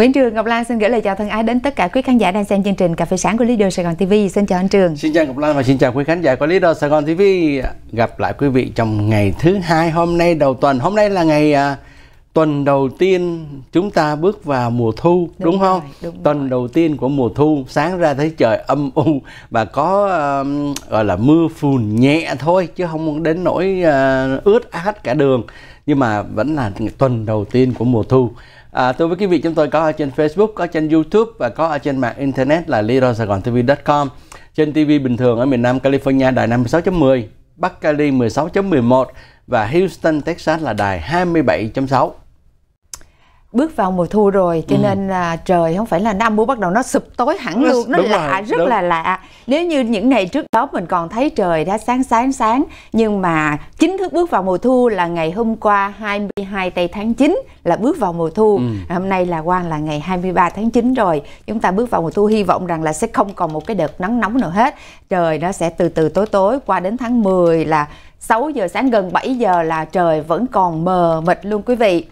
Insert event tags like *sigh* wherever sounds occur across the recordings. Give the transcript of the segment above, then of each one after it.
Nguyễn Trường Ngọc Lan xin gửi lời chào thân ái đến tất cả quý khán giả đang xem chương trình Cà phê sáng của Lý Leader Sài Gòn TV. Xin chào anh Trường. Xin chào Ngọc Lan và xin chào quý khán giả của Lý Leader Sài Gòn TV. Gặp lại quý vị trong ngày thứ hai hôm nay đầu tuần. Hôm nay là ngày uh, tuần đầu tiên chúng ta bước vào mùa thu đúng, đúng không đúng tuần rồi. đầu tiên của mùa thu sáng ra thấy trời âm u và có um, gọi là mưa phùn nhẹ thôi chứ không đến nỗi uh, ướt át cả đường nhưng mà vẫn là tuần đầu tiên của mùa thu À, tôi với quý vị chúng tôi có ở trên Facebook, có trên YouTube và có ở trên mạng internet là lirosagontv.com. Trên TV bình thường ở miền Nam California đài 56.10, Bắc Cali 16.11 và Houston, Texas là đài 27.6 bước vào mùa thu rồi cho ừ. nên là trời không phải là năm bữa bắt đầu nó sụp tối hẳn luôn nó đúng lạ rồi, rất đúng. là lạ nếu như những ngày trước đó mình còn thấy trời đã sáng sáng sáng nhưng mà chính thức bước vào mùa thu là ngày hôm qua 22 tây tháng 9 là bước vào mùa thu ừ. hôm nay là quan là ngày 23 tháng 9 rồi chúng ta bước vào mùa thu hy vọng rằng là sẽ không còn một cái đợt nắng nóng nào hết trời nó sẽ từ từ tối tối qua đến tháng 10 là 6 giờ sáng gần 7 giờ là trời vẫn còn mờ mịt luôn quý vị.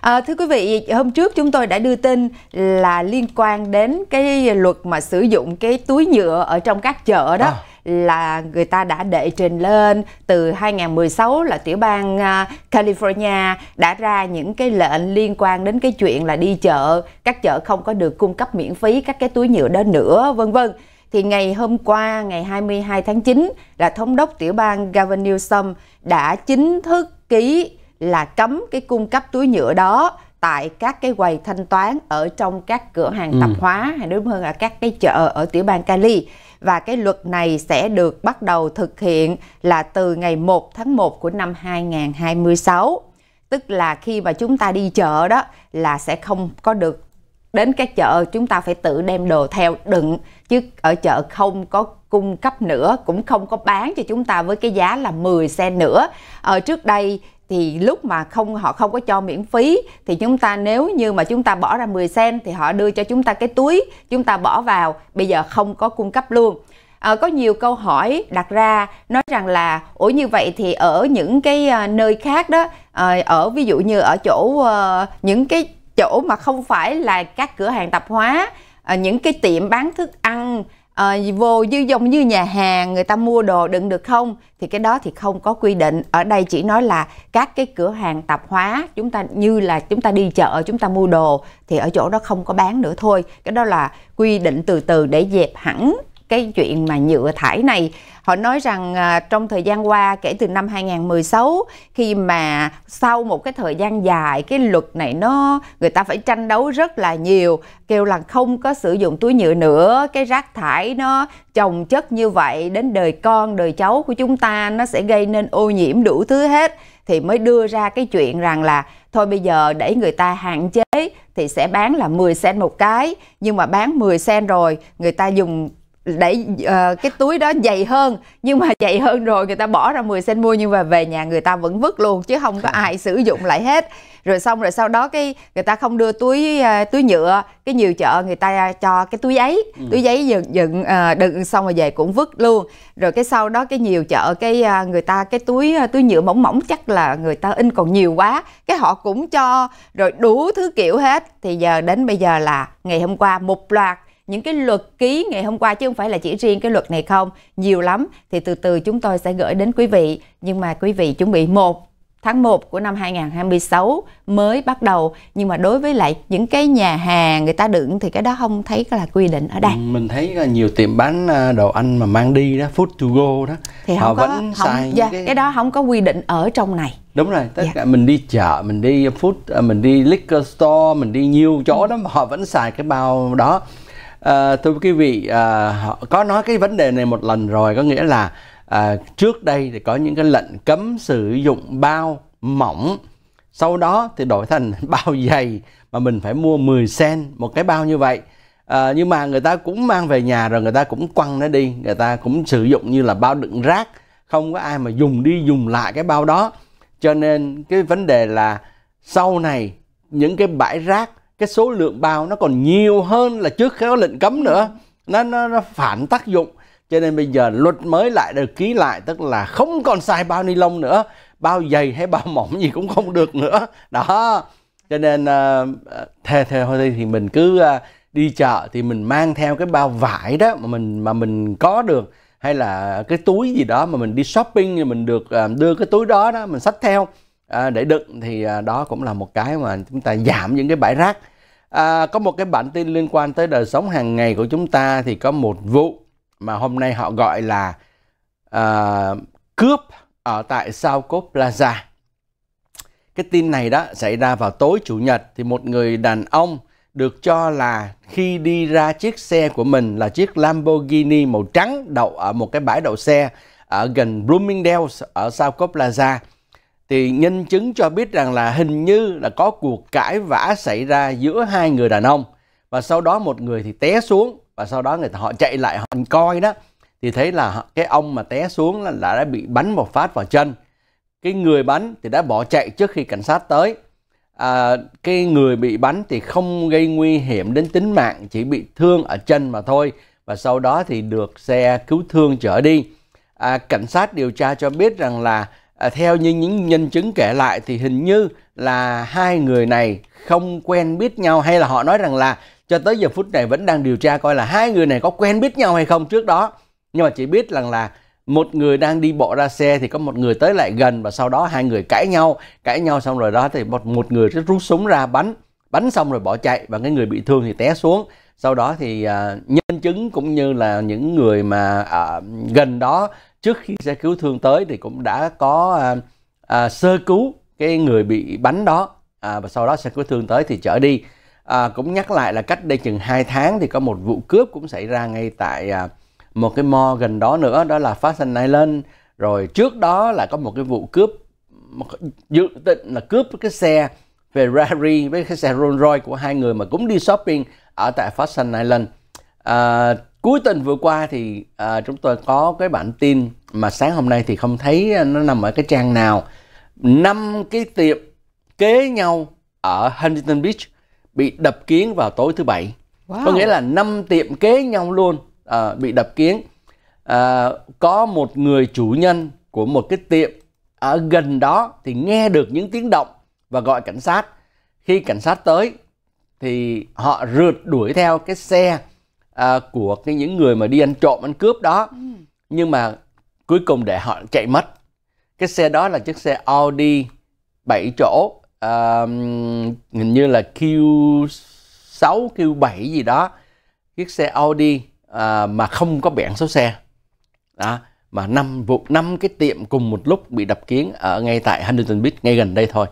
À, thưa quý vị, hôm trước chúng tôi đã đưa tin là liên quan đến cái luật mà sử dụng cái túi nhựa ở trong các chợ đó. À là người ta đã đệ trình lên từ 2016 là tiểu bang à, California đã ra những cái lệnh liên quan đến cái chuyện là đi chợ, các chợ không có được cung cấp miễn phí các cái túi nhựa đó nữa vân vân thì ngày hôm qua ngày 22 tháng 9 là thống đốc tiểu bang Gavin Newsom đã chính thức ký là cấm cái cung cấp túi nhựa đó tại các cái quầy thanh toán ở trong các cửa hàng tạp ừ. hóa hay đúng hơn là các cái chợ ở tiểu bang Cali và cái luật này sẽ được bắt đầu thực hiện là từ ngày 1 tháng 1 của năm 2026. Tức là khi mà chúng ta đi chợ đó là sẽ không có được đến các chợ chúng ta phải tự đem đồ theo đựng chứ ở chợ không có cung cấp nữa cũng không có bán cho chúng ta với cái giá là 10 sen nữa ở ờ, trước đây thì lúc mà không họ không có cho miễn phí thì chúng ta nếu như mà chúng ta bỏ ra 10 sen thì họ đưa cho chúng ta cái túi chúng ta bỏ vào bây giờ không có cung cấp luôn à, có nhiều câu hỏi đặt ra nói rằng là ủa như vậy thì ở những cái ờ, nơi khác đó ở ví dụ như ở chỗ những cái chỗ mà không phải là các cửa hàng tạp hóa ờ, những cái tiệm bán thức ăn ờ, vô như giống như nhà hàng người ta mua đồ đựng được không thì cái đó thì không có quy định ở đây chỉ nói là các cái cửa hàng tạp hóa chúng ta như là chúng ta đi chợ chúng ta mua đồ thì ở chỗ đó không có bán nữa thôi cái đó là quy định từ từ để dẹp hẳn cái chuyện mà nhựa thải này họ nói rằng à, trong thời gian qua kể từ năm 2016 khi mà sau một cái thời gian dài cái luật này nó người ta phải tranh đấu rất là nhiều kêu là không có sử dụng túi nhựa nữa cái rác thải nó chồng chất như vậy đến đời con đời cháu của chúng ta nó sẽ gây nên ô nhiễm đủ thứ hết thì mới đưa ra cái chuyện rằng là thôi bây giờ để người ta hạn chế thì sẽ bán là 10 sen một cái nhưng mà bán 10 sen rồi người ta dùng để uh, cái túi đó dày hơn nhưng mà dày hơn rồi người ta bỏ ra 10 sen mua nhưng mà về nhà người ta vẫn vứt luôn chứ không có ai sử dụng lại hết rồi xong rồi sau đó cái người ta không đưa túi uh, túi nhựa cái nhiều chợ người ta cho cái túi giấy ừ. túi giấy dựng dựng uh, đựng xong rồi về cũng vứt luôn rồi cái sau đó cái nhiều chợ cái uh, người ta cái túi uh, túi nhựa mỏng mỏng chắc là người ta in còn nhiều quá cái họ cũng cho rồi đủ thứ kiểu hết thì giờ đến bây giờ là ngày hôm qua một loạt những cái luật ký ngày hôm qua chứ không phải là chỉ riêng cái luật này không nhiều lắm thì từ từ chúng tôi sẽ gửi đến quý vị nhưng mà quý vị chuẩn bị một tháng 1 của năm 2026 mới bắt đầu nhưng mà đối với lại những cái nhà hàng người ta đựng thì cái đó không thấy là quy định ở đây. Ừ, mình thấy là nhiều tiệm bán à, đồ ăn mà mang đi đó food to go đó thì họ có, vẫn không, xài dạ, cái... cái đó không có quy định ở trong này. Đúng rồi, tất dạ. cả mình đi chợ, mình đi food, à, mình đi liquor store, mình đi nhiều chỗ đó mà họ vẫn xài cái bao đó À, thưa quý vị, à, có nói cái vấn đề này một lần rồi, có nghĩa là à, trước đây thì có những cái lệnh cấm sử dụng bao mỏng, sau đó thì đổi thành *laughs* bao dày mà mình phải mua 10 sen một cái bao như vậy. À, nhưng mà người ta cũng mang về nhà rồi người ta cũng quăng nó đi, người ta cũng sử dụng như là bao đựng rác, không có ai mà dùng đi dùng lại cái bao đó. Cho nên cái vấn đề là sau này những cái bãi rác cái số lượng bao nó còn nhiều hơn là trước khi có lệnh cấm nữa nó, nó nó phản tác dụng cho nên bây giờ luật mới lại được ký lại tức là không còn xài bao ni lông nữa bao dày hay bao *laughs* mỏng gì cũng không được nữa đó cho nên theo ờ, ờ, theo thôi thì mình cứ ờ, đi chợ thì mình mang theo cái bao vải đó mà mình mà mình có được hay là cái túi gì đó mà mình đi shopping thì mình được đưa cái túi đó đó mình xách theo để đựng thì đó cũng là một cái mà chúng ta giảm những cái bãi rác À, có một cái bản tin liên quan tới đời sống hàng ngày của chúng ta thì có một vụ mà hôm nay họ gọi là à, cướp ở tại Sao Cốt Plaza. Cái tin này đó xảy ra vào tối chủ nhật thì một người đàn ông được cho là khi đi ra chiếc xe của mình là chiếc Lamborghini màu trắng đậu ở một cái bãi đậu xe ở gần Bloomingdale's ở sao Coast Plaza thì nhân chứng cho biết rằng là hình như là có cuộc cãi vã xảy ra giữa hai người đàn ông và sau đó một người thì té xuống và sau đó người ta họ chạy lại họ coi đó thì thấy là cái ông mà té xuống là, là đã bị bắn một phát vào chân cái người bắn thì đã bỏ chạy trước khi cảnh sát tới à, cái người bị bắn thì không gây nguy hiểm đến tính mạng chỉ bị thương ở chân mà thôi và sau đó thì được xe cứu thương chở đi à, cảnh sát điều tra cho biết rằng là à, theo như những nhân chứng kể lại thì hình như là hai người này không quen biết nhau hay là họ nói rằng là cho tới giờ phút này vẫn đang điều tra coi là hai người này có quen biết nhau hay không trước đó nhưng mà chỉ biết rằng là một người đang đi bộ ra xe thì có một người tới lại gần và sau đó hai người cãi nhau cãi nhau xong rồi đó thì một một người sẽ rút súng ra bắn bắn xong rồi bỏ chạy và cái người bị thương thì té xuống sau đó thì uh, nhân chứng cũng như là những người mà uh, gần đó trước khi xe cứu thương tới thì cũng đã có à, à, sơ cứu cái người bị bắn đó à, và sau đó xe cứu thương tới thì chở đi à, cũng nhắc lại là cách đây chừng 2 tháng thì có một vụ cướp cũng xảy ra ngay tại à, một cái mall gần đó nữa đó là Fashion Island rồi trước đó là có một cái vụ cướp dự định là cướp cái xe Ferrari với cái xe Rolls Royce của hai người mà cũng đi shopping ở tại Fashion Island à, cuối tuần vừa qua thì à, chúng tôi có cái bản tin mà sáng hôm nay thì không thấy à, nó nằm ở cái trang nào năm cái tiệm kế nhau ở Huntington Beach bị đập kiến vào tối thứ bảy wow. có nghĩa là năm tiệm kế nhau luôn à, bị đập kiến à, có một người chủ nhân của một cái tiệm ở gần đó thì nghe được những tiếng động và gọi cảnh sát khi cảnh sát tới thì họ rượt đuổi theo cái xe à, của cái những người mà đi ăn trộm ăn cướp đó ừ. nhưng mà cuối cùng để họ chạy mất cái xe đó là chiếc xe Audi 7 chỗ uh, hình như là Q6 Q7 gì đó chiếc xe Audi uh, mà không có biển số xe đó mà năm vụ năm cái tiệm cùng một lúc bị đập kiến ở ngay tại Huntington Beach ngay gần đây thôi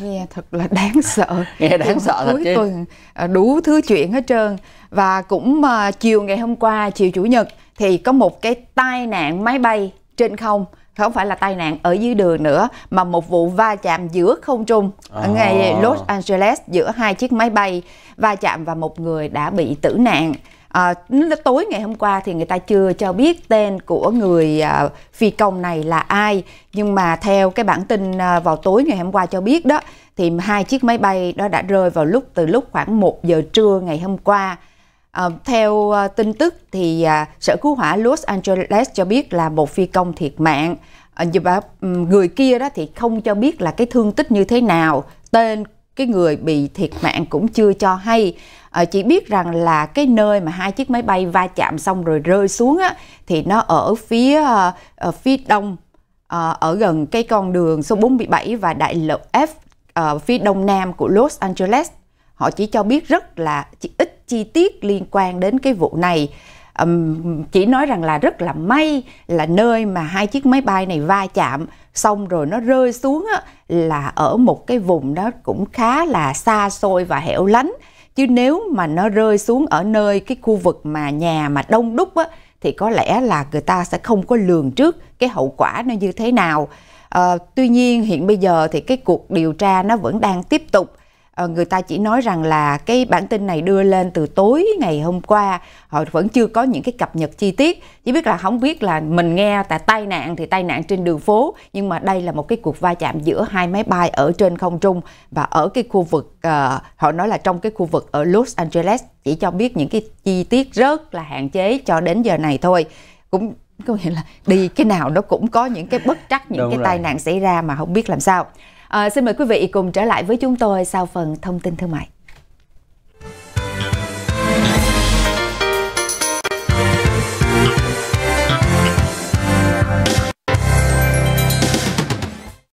nghe thật là đáng sợ nghe đáng sợ cuối thật chứ. tuần à, đủ thứ chuyện hết trơn và cũng uh, chiều ngày hôm qua chiều chủ nhật thì có một cái tai nạn máy bay trên không không phải là tai nạn ở dưới đường nữa mà một vụ va chạm giữa không trung à. ngay Los Angeles giữa hai chiếc máy bay va chạm và một người đã bị tử nạn À, tối ngày hôm qua thì người ta chưa cho biết tên của người à, phi công này là ai nhưng mà theo cái bản tin à, vào tối ngày hôm qua cho biết đó thì hai chiếc máy bay đó đã rơi vào lúc từ lúc khoảng 1 giờ trưa ngày hôm qua à, theo à, tin tức thì à, sở cứu hỏa Los Angeles cho biết là một phi công thiệt mạng à, người kia đó thì không cho biết là cái thương tích như thế nào tên cái người bị thiệt mạng cũng chưa cho hay Ờ, chỉ biết rằng là cái nơi mà hai chiếc máy bay va chạm xong rồi rơi xuống á, thì nó ở phía ở ờ, ờ, phía đông ở gần cái con đường số 47 và đại lộ F à, phía đông nam của Los Angeles. Họ chỉ cho biết rất là chỉ ít chi tiết liên quan đến cái vụ này. Um, chỉ nói rằng là rất là may là nơi mà hai chiếc máy bay này va chạm xong rồi nó rơi xuống á, là ở một cái vùng đó cũng khá là xa xôi và hẻo lánh chứ nếu mà nó rơi xuống ở nơi cái khu vực mà nhà mà đông đúc á thì có lẽ là người ta sẽ không có lường trước cái hậu quả nó như thế nào à, tuy nhiên hiện bây giờ thì cái cuộc điều tra nó vẫn đang tiếp tục Ờ, người ta chỉ nói rằng là cái bản tin này đưa lên từ tối ngày hôm qua họ vẫn chưa có những cái cập nhật chi tiết chỉ biết là không biết là mình nghe tại tai nạn thì tai nạn trên đường phố nhưng mà đây là một cái cuộc va chạm giữa hai máy bay ở trên không trung và ở cái khu vực uh, họ nói là trong cái khu vực ở Los Angeles chỉ cho biết những cái chi tiết rất là hạn chế cho đến giờ này thôi cũng có nghĩa là đi cái nào nó cũng có những cái bất trắc những Đúng cái rồi. tai nạn xảy ra mà không biết làm sao À, xin mời quý vị cùng trở lại với chúng tôi sau phần thông tin thương mại.